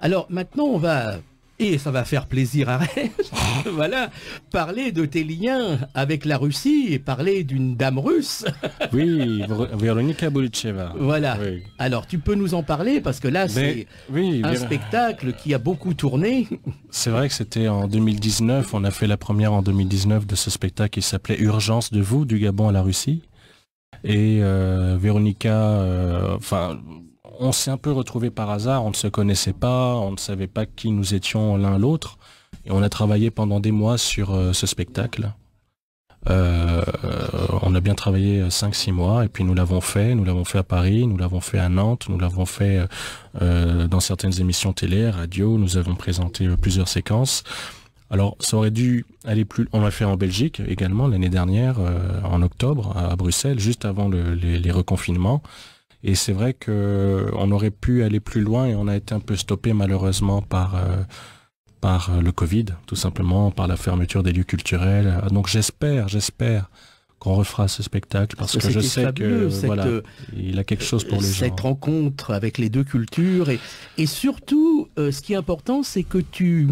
Alors maintenant, on va, et ça va faire plaisir à Rêche, voilà, parler de tes liens avec la Russie et parler d'une dame russe. oui, Véronika Boulcheva. Voilà. Alors tu peux nous en parler parce que là, c'est un spectacle qui a beaucoup tourné. C'est vrai que c'était en 2019, on a fait la première en 2019 de ce spectacle qui s'appelait Urgence de vous, du Gabon à la Russie. Et euh, euh enfin on s'est un peu retrouvé par hasard, on ne se connaissait pas, on ne savait pas qui nous étions l'un l'autre, et on a travaillé pendant des mois sur euh, ce spectacle. Euh, euh, on a bien travaillé 5-6 mois, et puis nous l'avons fait, nous l'avons fait à Paris, nous l'avons fait à Nantes, nous l'avons fait dans certaines émissions télé, radio, nous avons présenté plusieurs séquences. Alors ça aurait dû aller plus... On l'a fait en Belgique également l'année dernière, en octobre, à Bruxelles, juste avant les reconfinements. Et c'est vrai qu'on euh, aurait pu aller plus loin et on a été un peu stoppé malheureusement par euh, par euh, le Covid, tout simplement, par la fermeture des lieux culturels. Donc j'espère, j'espère qu'on refera ce spectacle parce, que, je sais que il a quelque chose pour les gens. Cette rencontre avec les deux cultures et, et surtout, ce qui est important, c'est que tu,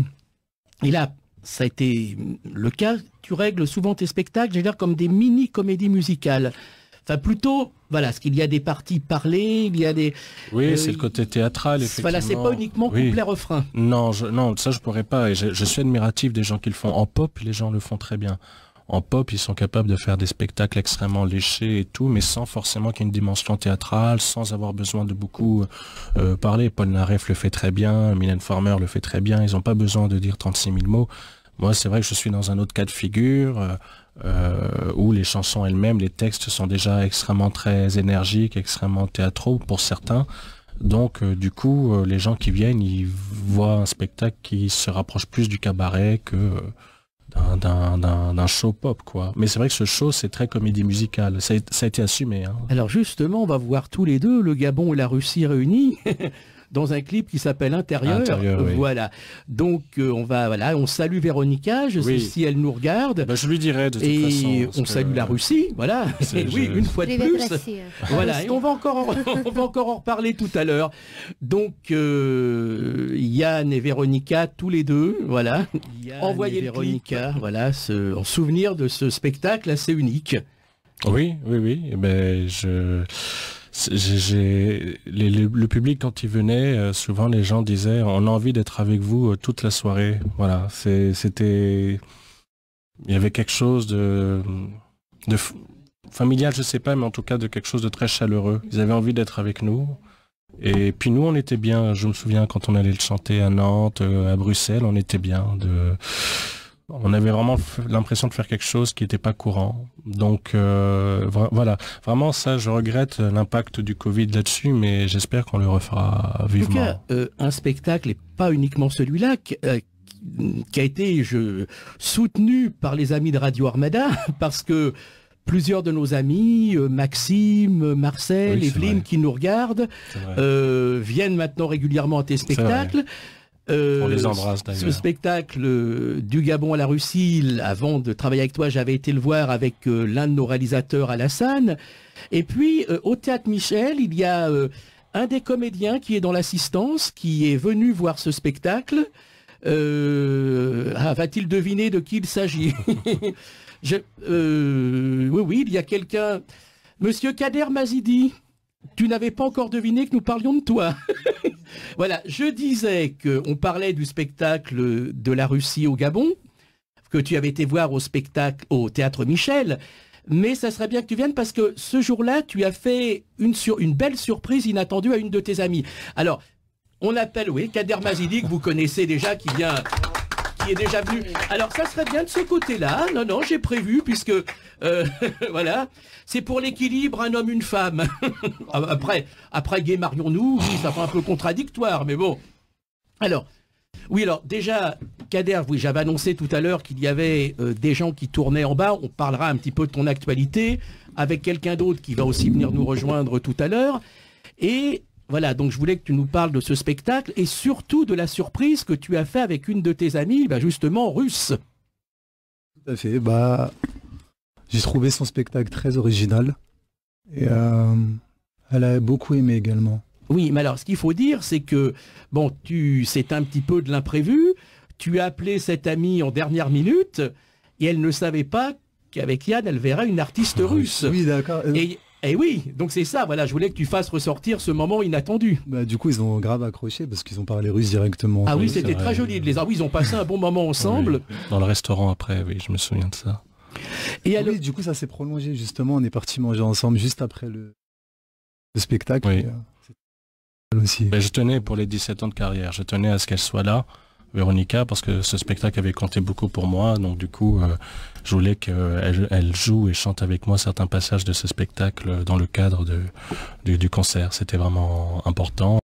et là, ça a été le cas, tu règles souvent tes spectacles, j'allais dire comme des mini comédies musicales. Enfin, plutôt, voilà, parce qu'il y a des parties parlées, il y a des. Oui, euh, c'est le côté théâtral, effectivement. Voilà, c'est pas uniquement complet refrain Non, je, non, ça je pourrais pas. Et je, suis admiratif des gens qui le font. En pop, les gens le font très bien. En pop, ils sont capables de faire des spectacles extrêmement léchés et tout, mais sans forcément qu'il y ait une dimension théâtrale, sans avoir besoin de beaucoup euh, parler. Paul Naref le fait très bien, Mylène Farmer le fait très bien. Ils n'ont pas besoin de dire 36 000 mots. Moi, c'est vrai que je suis dans un autre cas de figure euh, euh, où les chansons elles-mêmes, les textes sont déjà extrêmement très énergiques, extrêmement théâtraux pour certains. Donc, euh, du coup, les gens qui viennent, ils voient un spectacle qui se rapproche plus du cabaret que d'un show pop, quoi. Mais c'est vrai que ce show, c'est très comédie musicale. Ça a, été assumé. Hein. Alors justement, on va voir tous les deux, le Gabon et la Russie réunis. dans un clip qui s'appelle Intérieur. Voilà. Donc euh, on va voilà, on salue Véronica, je sais si elle nous regarde. Ben, je lui dirais de toute façon. Et on salue la Russie, voilà. oui, une fois de plus. voilà. Et on va encore en, va encore en reparler tout à l'heure. Donc euh, Yann et Véronica, tous les deux, voilà. Envoyez et Véronica, voilà, en souvenir de ce spectacle assez unique. Oui, oui, oui. Mais eh ben, je le public quand il venait, euh, souvent les gens disaient on a envie d'être avec vous euh, toute la soirée. Voilà, c'était il y avait quelque chose de, familial, je sais pas, mais en tout cas de quelque chose de très chaleureux. Ils avaient envie d'être avec nous. Et puis nous, on était bien. Je me souviens quand on allait le chanter à Nantes, euh, à Bruxelles, on était bien. De on avait vraiment l'impression de faire quelque chose qui n'était pas courant. Donc euh, voilà, vraiment ça, je regrette euh, l'impact du Covid là-dessus, mais j'espère qu'on le refera vivement. En tout cas, euh, un spectacle et pas uniquement celui-là qui a été je, soutenu par les amis de Radio Armada parce que plusieurs de nos amis, Maxime, Marcel, Evelyne, qui nous regardent, viennent maintenant régulièrement à tes spectacles. Euh, On les embrasse Ce spectacle euh, du Gabon à la Russie, avant de travailler avec toi, j'avais été le voir avec euh, l'un de nos réalisateurs, à Alassane. Et puis, au Théâtre Michel, il y a un des comédiens qui est dans l'assistance, qui est venu voir ce spectacle. Ah, va-t-il deviner de qui il s'agit Oui, oui, il y a quelqu'un. Monsieur Kader Mazidi, tu n'avais pas encore deviné que nous parlions de toi. voilà, je disais qu'on parlait du spectacle de la Russie au Gabon, que tu avais été voir au spectacle au Théâtre Michel, mais ça serait bien que tu viennes parce que ce jour-là, tu as fait une, une belle surprise inattendue à une de tes amies. Alors, on appelle, oui, Kader Mazidi, que vous connaissez déjà, qui vient qui est déjà venu. Alors ça serait bien de ce côté-là. Non, non, j'ai prévu puisque euh, voilà, c'est pour l'équilibre un homme une femme. Ah, après, après gay nous oui, ça fait un peu contradictoire, mais bon. Alors. Oui, alors déjà, Kader, oui, j'avais annoncé tout à l'heure qu'il y avait euh, des gens qui tournaient en bas. On parlera un petit peu de ton actualité avec quelqu'un d'autre qui va aussi venir nous rejoindre tout à l'heure. Et voilà, donc je voulais que tu nous parles de ce spectacle et surtout de la surprise que tu as fait avec une de tes amies, bah, justement russe. Tout à fait, bah j'ai trouvé son spectacle très original et euh, elle a beaucoup aimé également. Oui, mais alors ce qu'il faut dire, c'est que bon, tu c'est un petit peu de l'imprévu. Tu as appelé cette amie en dernière minute et elle ne savait pas qu'avec Yann, elle verrait une artiste russe. Oui, d'accord. Eh oui, donc c'est ça, voilà, je voulais que tu fasses ressortir ce moment inattendu. Bah, du coup, ils ont grave accroché parce qu'ils ont parlé russe directement. Ah oui, c'était très joli de les avoir. Ah oui, ils ont passé un bon moment ensemble. dans le restaurant après, oui, je me souviens de ça. Et ah alors... du coup, ça s'est prolongé justement. On est partis manger ensemble juste après le, spectacle. Oui. aussi. je tenais pour les 17 ans de carrière, je tenais à ce qu'elle soit là. Véronica parce que ce spectacle avait compté beaucoup pour moi. Donc du coup, euh, je voulais qu'elle joue et chante avec moi certains passages de ce spectacle dans le cadre du concert. C'était vraiment important.